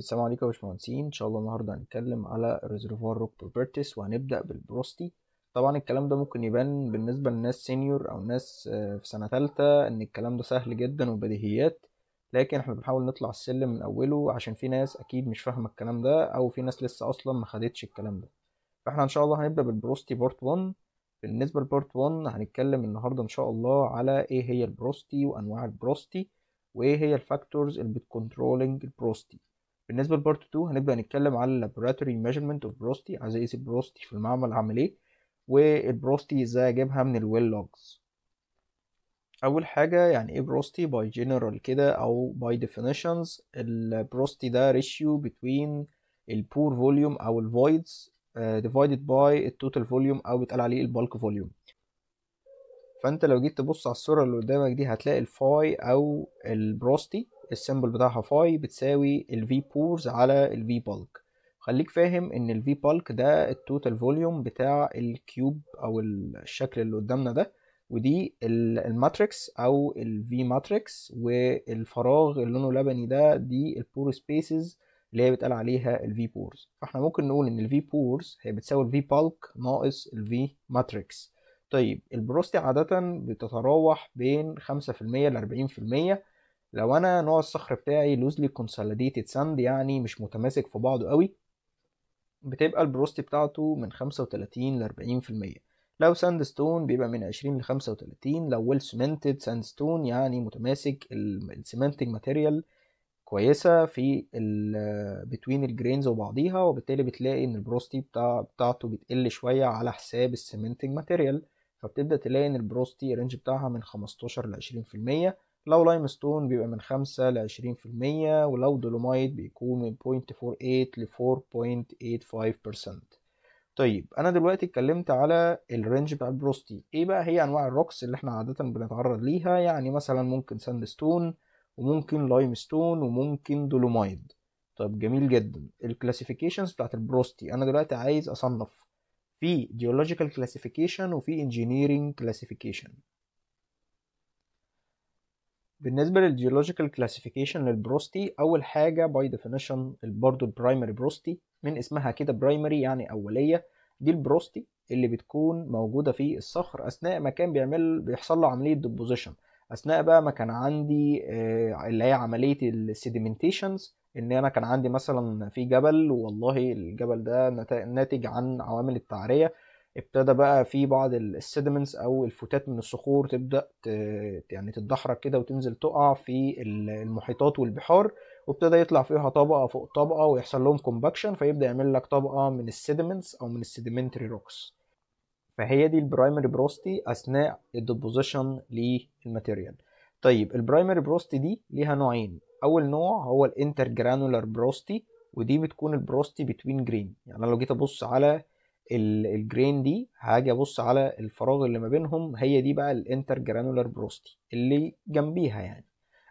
السلام عليكم يا باشمهندسين ان شاء الله النهارده هنتكلم على ريزرفوار روك بروبرتيز وهنبدا بالبروستي طبعا الكلام ده ممكن يبان بالنسبه للناس سينيور او ناس آه، في سنه ثالثه ان الكلام ده سهل جدا وبديهيات لكن احنا بنحاول نطلع السلم من اوله عشان في ناس اكيد مش فاهمه الكلام ده او في ناس لسه اصلا ما خدتش الكلام ده فاحنا ان شاء الله هنبدا بالبروستي بارت 1 بالنسبه لبارت 1 هنتكلم النهارده ان شاء الله على ايه هي البروستي وانواع البروستي وايه هي الفاكتورز اللي بتكونترولنج البروستي بالنسبه لبارت 2 هنبدا نتكلم على laboratory ميجرمنت اوف بروستي عايز اقيس البروستي في المعمل عامل ايه والبروستي ازاي اجيبها من الويل لوجز اول حاجه يعني ايه بروستي باي جنرال كده او باي ديفينيشنز البروستي ده ريشيو بتوين البور فوليوم او الفويدز ديفايدد باي التوتال فوليوم او بيتقال عليه bulk فوليوم فانت لو جيت تبص على الصوره اللي قدامك دي هتلاقي الفاي او البروستي السيمبل بتاعها فاي بتساوي V بورز على V بالك خليك فاهم ان V بالك ده التوتال فوليوم بتاع الكيوب او الشكل اللي قدامنا ده ودي الماتريكس او V ماتريكس والفراغ اللي لونه لبني ده دي البور سبيسز اللي هي بيتقال عليها V بورز فاحنا ممكن نقول ان V بورز هي بتساوي V بالك ناقص V ماتريكس طيب البروستي عادة بتتراوح بين خمسة في المية لأربعين في المية لو انا نوع الصخر بتاعي لوزلي كونسوليديتد ساند يعني مش متماسك في بعضه قوي بتبقى البروستي بتاعته من 35 ل 40% لو ساند ستون بيبقى من 20 ل 35 لو ويل سمنتد ساند ستون يعني متماسك السمنتنج ماتيريال كويسه في بتوين الجرينز وبعضيها وبالتالي بتلاقي ان البروستي بتاع بتاعته بتقل شويه على حساب السمنتنج ماتيريال فبتبدا تلاقي ان البروستي رينج بتاعها من 15 ل 20% لو لايم ستون بيبقى من خمسة لعشرين في المية ولو دولومايت بيكون من بوينت فور ايت لفور بوينت ايت فايف برسنت طيب انا دلوقتي اتكلمت على الرينج بتاع البروستي ايه بقى هي انواع الروكس اللي احنا عاده بنتعرض ليها يعني مثلا ممكن ساند ستون وممكن لايم ستون وممكن دولومايد طب جميل جدا الكلاسيفيكيشنز بتاعت البروستي انا دلوقتي عايز اصنف في جيولوجيكال كلاسيفيكيشن وفي انجينيرينج كلاسيفيكيشن بالنسبه للجيولوجيكال كلاسيفيكيشن للبروستي اول حاجه باي ديفينيشن برضه البرايمري بروستي من اسمها كده برايمري يعني اوليه دي البروستي اللي بتكون موجوده في الصخر اثناء ما كان بيعمل بيحصل له عمليه ديبوزيشن اثناء بقى ما كان عندي آه، اللي هي عمليه السيديمنتيشنز ان انا كان عندي مثلا في جبل والله الجبل ده ناتج عن عوامل التعريه ابتدى بقى في بعض السيدمنتس او الفتات من الصخور تبدا يعني تتدحرج كده وتنزل تقع في المحيطات والبحار وابتدى يطلع فيها طبقه فوق طبقه ويحصل لهم كومباكشن فيبدا يعمل لك طبقه من السيدمنتس او من السيدمنتري روكس فهي دي البرايمري بروستي اثناء الديبوزيشن للماتيريال طيب البرايمري بروستي دي ليها نوعين اول نوع هو الانترجرانولار بروستي ودي بتكون البروستي بتوين جرين يعني لو جيت ابص على الجرين دي هاجي ابص على الفراغ اللي ما بينهم هي دي بقى الانتر جرانولار بروستي اللي جنبيها يعني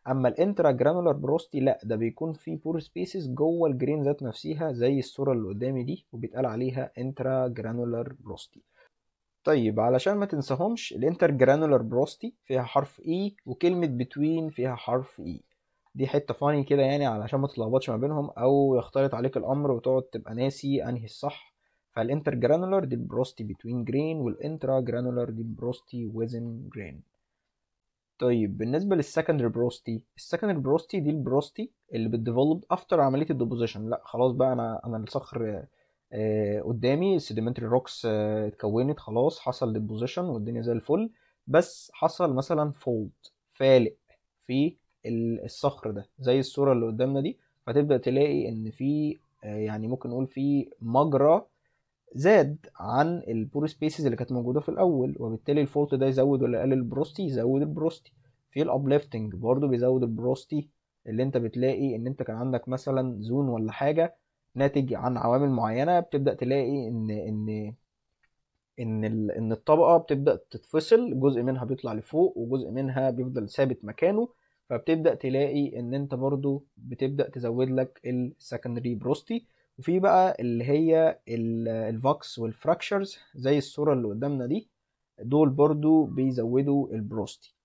اما الانترا جرانولار بروستي لا ده بيكون في بور سبيسز جوه الجرين ذات نفسها زي الصوره اللي قدامي دي وبيتقال عليها انترا جرانولار بروستي طيب علشان ما تنساهمش الانتر جرانولار بروستي فيها حرف اي e وكلمه بتوين فيها حرف اي e. دي حته فاني كده يعني علشان ما تتلخبطش ما بينهم او يختلط عليك الامر وتقعد تبقى ناسي انهي الصح فالانتر جرانولار دي البروستي بتوين جرين والانترا جرانولار دي البروستي ويزن جرين طيب بالنسبه للسكندري بروستي السكندري بروستي دي البروستي اللي بتديفولب افتر عمليه الديبوزيشن لا خلاص بقى انا انا الصخر آه قدامي السediمنتري روكس آه اتكونت خلاص حصل ديبوزيشن والدنيا زي الفل بس حصل مثلا فولد فالق في الصخر ده زي الصوره اللي قدامنا دي فتبدا تلاقي ان في آه يعني ممكن نقول في مجرى زاد عن البور سبيسز اللي كانت موجوده في الاول وبالتالي الفولت ده يزود ولا يقلل البروستي يزود البروستي في الابليفتنج برضو بيزود البروستي اللي انت بتلاقي ان انت كان عندك مثلا زون ولا حاجه ناتج عن عوامل معينه بتبدا تلاقي ان ان ان ان الطبقه بتبدا تتفصل جزء منها بيطلع لفوق وجزء منها بيفضل ثابت مكانه فبتبدا تلاقي ان انت برضو بتبدا تزود لك السكندري بروستي وفي بقى اللي هي الفوكس والفراكشرز زي الصورة اللي قدامنا دي دول برضو بيزودوا البروستي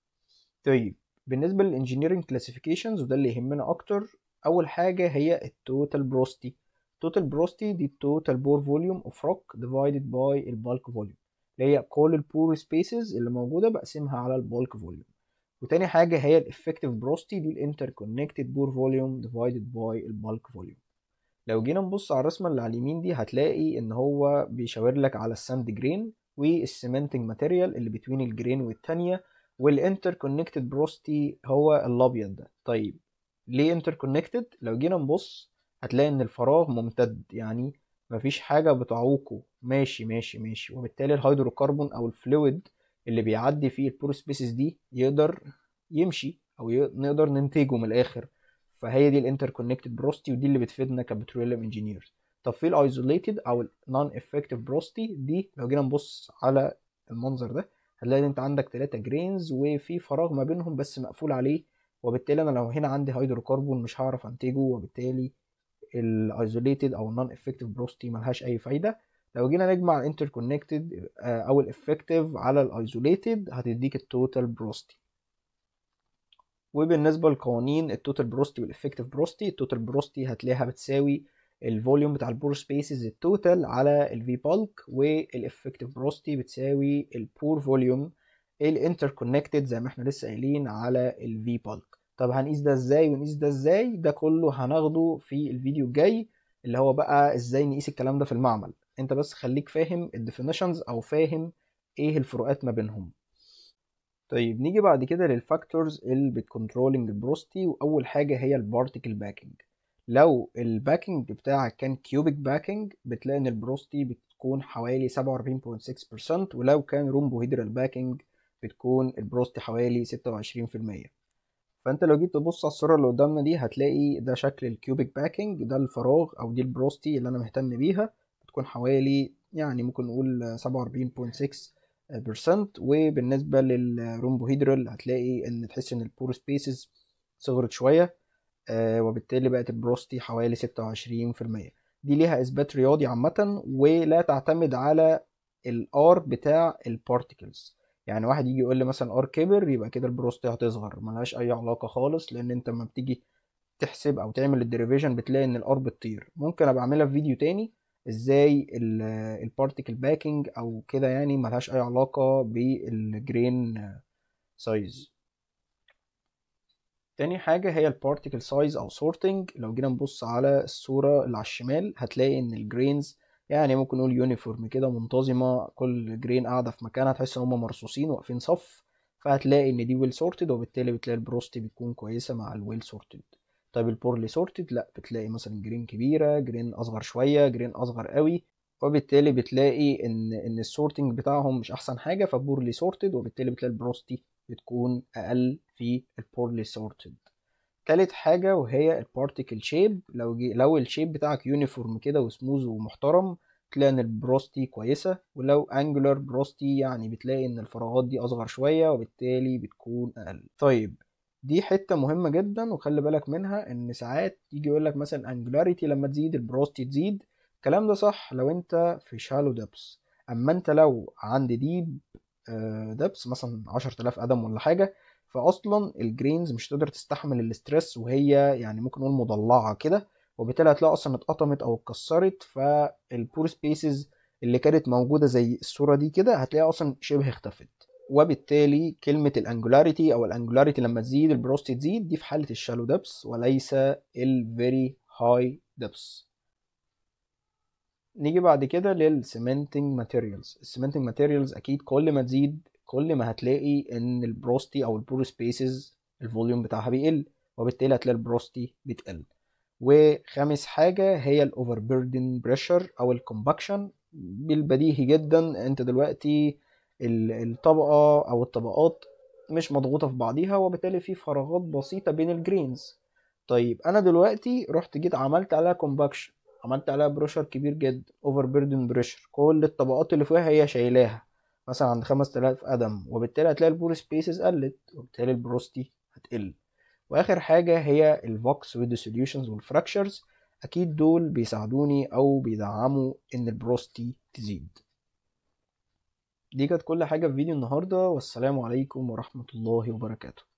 طيب بالنسبة للانجينيرنج كلاسيفيكيشنز وده اللي يهمنا اكتر اول حاجة هي التوتال بروستي التوتال بروستي دي التوتال بور فوليوم اوف روك ديفايدد باي البالك فوليوم اللي هي كل البور سبيسز اللي موجودة بقسمها على البالك فوليوم وتاني حاجة هي الافكتيف بروستي دي الانتر كونكتد بور فوليوم ديفايدد باي البالك فوليوم لو جينا نبص على الرسمة اللي على اليمين دي هتلاقي ان هو بيشاور لك على الساند جرين والسيمنتنج ماتيريال اللي بتوين الجرين والثانيه والانتر كونكتد بروستي هو الابيض ده طيب ليه انتر كونكتد لو جينا نبص هتلاقي ان الفراغ ممتد يعني مفيش حاجة بتعوقه ماشي ماشي ماشي وبالتالي الهيدروكربون او الفلويد اللي بيعدي فيه البور سبيسز دي يقدر يمشي او نقدر ننتجه من الاخر فهي دي الانتر كونكتد بروستي ودي اللي بتفيدنا كبتروليوم انجينيرز طب في الايزوليتد او النون افكتيف بروستي دي لو جينا نبص على المنظر ده هنلاقي ان انت عندك ثلاثة جرينز وفي فراغ ما بينهم بس مقفول عليه وبالتالي انا لو هنا عندي هيدروكربون مش هعرف انتجه وبالتالي الايزوليتد او النون افكتيف بروستي ملهاش اي فايده لو جينا نجمع الانتركونكتد آه، او الافكتيف على الايزوليتد هتديك التوتال بروستي وبالنسبة لقوانين التوتال بروستي والافكتيف بروستي التوتال بروستي هتلاقيها بتساوي الفوليوم بتاع البور سبيسز التوتال على الفي بالك والافكتيف بروستي بتساوي البور فوليوم الانتركونكتد زي ما احنا لسه قايلين على الفي بالك طب هنقيس ده ازاي ونقيس ده ازاي ده كله هناخده في الفيديو الجاي اللي هو بقى ازاي نقيس الكلام ده في المعمل انت بس خليك فاهم الديفينيشنز او فاهم ايه الفروقات ما بينهم طيب نيجي بعد كده للفاكتورز اللي بتكنترولنج البروستي واول حاجه هي البارتيكل باكينج لو الباكينج بتاعك كان كيوبيك باكينج بتلاقي ان البروستي بتكون حوالي 47.6% ولو كان رومبوهيدرال باكينج بتكون البروستي حوالي 26% فانت لو جيت تبص على الصوره اللي قدامنا دي هتلاقي ده شكل الكيوبيك باكينج ده الفراغ او دي البروستي اللي انا مهتم بيها بتكون حوالي يعني ممكن نقول 47.6 وبالنسبة للرومبوهيدرال هتلاقي ان تحس ان البور سبيسز صغرت شوية آه، وبالتالي بقت البروستي حوالي ستة وعشرين في المية دي ليها اثبات رياضي عامة ولا تعتمد على الار بتاع البارتيكلز يعني واحد يجي يقول لي مثلا ار كبر يبقى كده البروستي هتصغر ملهاش اي علاقة خالص لان انت لما بتيجي تحسب او تعمل الديريفيشن بتلاقي ان الار بتطير ممكن ابقى اعملها في فيديو تاني ازاي البارتيكل باكينج او كده يعني ملهاش اي علاقة بالجرين سايز تاني حاجة هي البارتيكل سايز او سورتنج لو جينا نبص على الصورة اللي على الشمال هتلاقي ان الجرينز يعني ممكن نقول يونيفورم كده منتظمة كل جرين قاعدة في مكانها تحس ان هما مرصوصين واقفين صف فهتلاقي ان دي ويل سورتد وبالتالي بتلاقي البروستي بتكون كويسة مع الويل سورتد طيب البورلي سورتد لا بتلاقي مثلا جرين كبيره جرين اصغر شويه جرين اصغر قوي وبالتالي بتلاقي ان ان السورتنج بتاعهم مش احسن حاجه فبورلي سورتد وبالتالي بتلاقي البروستي بتكون اقل في البورلي سورتد تالت حاجة وهي البارتيكل شيب لو جي لو الشيب بتاعك يونيفورم كده وسموز ومحترم تلاقي ان البروستي كويسة ولو انجولار بروستي يعني بتلاقي ان الفراغات دي اصغر شوية وبالتالي بتكون اقل طيب دي حته مهمه جدا وخلي بالك منها ان ساعات يجي يقول لك مثلا انجولاريتي لما تزيد البروستي تزيد الكلام ده صح لو انت في شالو دبس اما انت لو عند ديب دبس مثلا 10000 قدم ولا حاجه فاصلا الجرينز مش هتقدر تستحمل الاسترس وهي يعني ممكن نقول مضلعه كده وبالتالي هتلاقي اصلا اتقطمت او اتكسرت فالبور سبيسز اللي كانت موجوده زي الصوره دي كده هتلاقيها اصلا شبه اختفت وبالتالي كلمة الانجولاريتي او الانجولاريتي لما تزيد البروستي تزيد دي في حالة الشالو دبس وليس الفيري هاي دبس نيجي بعد كده للسيمنتنج ماتيريالز السيمنتنج ماتيريالز اكيد كل ما تزيد كل ما هتلاقي ان البروستي او البور سبيسز الفوليوم بتاعها بيقل وبالتالي هتلاقي البروستي بتقل وخامس حاجة هي الأوفر بيردن بريشر أو الكومباكشن بالبديهي جدا أنت دلوقتي الطبقة أو الطبقات مش مضغوطة في بعضيها وبالتالي في فراغات بسيطة بين الجرينز طيب أنا دلوقتي رحت جيت عملت عليها كومباكشن عملت عليها بريشر كبير جدا اوفر بيردن بريشر كل الطبقات اللي فيها هي شايلاها مثلا عند 5000 قدم وبالتالي هتلاقي البور سبيسز قلت وبالتالي البروستي هتقل واخر حاجه هي الفوكس سوليوشنز والفراكشرز اكيد دول بيساعدوني او بيدعموا ان البروستي تزيد دي كانت كل حاجة في فيديو النهاردة والسلام عليكم ورحمة الله وبركاته